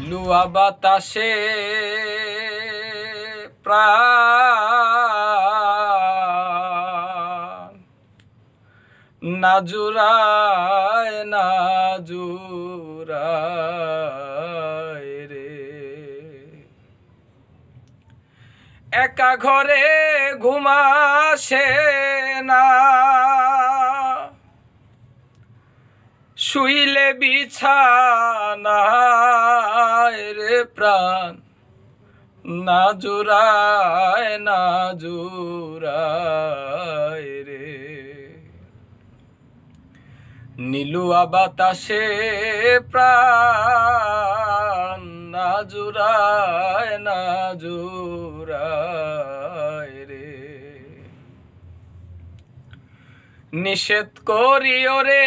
হিলুয়া বাতাসে প্রায় নাজুরায় নাজুরায় রে একা ঘরে ঘুমাসে না শুইলে বিছানা প্রাণ না জোড়ায় না জোড়ায় রে নীলুয়া বাতাসে প্রাণ না জোড়ায় না জোড়ায় রে নিষেধ করি রে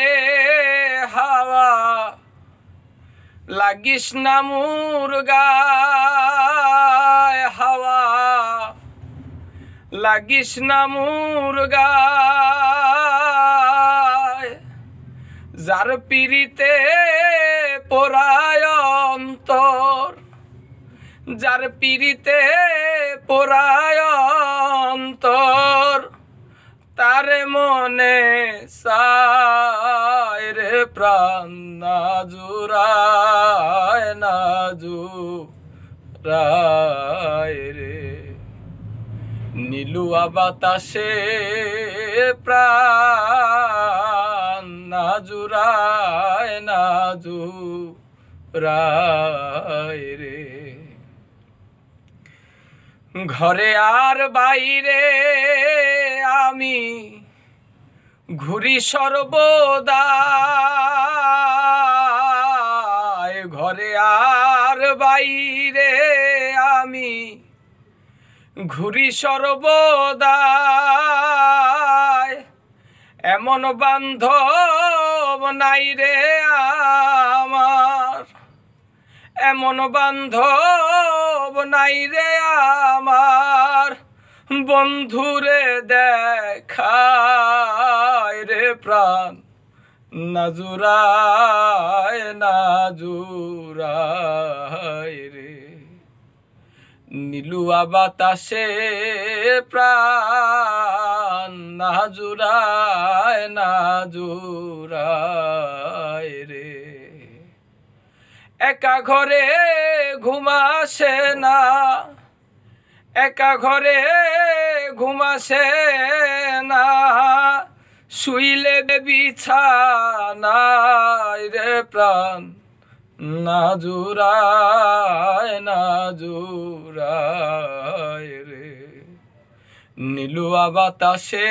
হাওয়া লাগিস না মুর হাওয়া লাগিস না মুর যার পিড়িতে পরায়ন্তর যার পিড়িতে পরায়ন্তর তার মনে সা প্রাণ না জুরায় না জু রে নীলুয়া বাতাসে প্রাণ না জুরায় না জু রে ঘরে আর বাইরে আমি ঘুরি সর্বদা ঘরে আর বাইরে আমি ঘুরি সর্বদা এমন বান্ধব নাই রে আমার এমন বান্ধব নাই রে আমার বন্ধুরে দেখায় রে প্রাণ নাজুরায় নাজুরায় রে নীলুয়া বাতাসে প্রাণ নাজুরায় নাজুরায় রে একা ঘরে ঘুমাসে না একা ঘরে ঘুমাসে না শুইলে বিছানায় রে প্রাণ না জুরায় না জুরায় রে নীলুয়া বাতাসে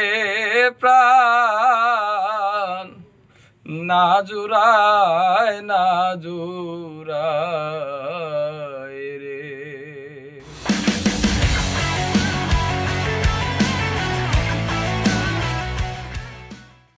প্রাণ না জুরায় না জুরায়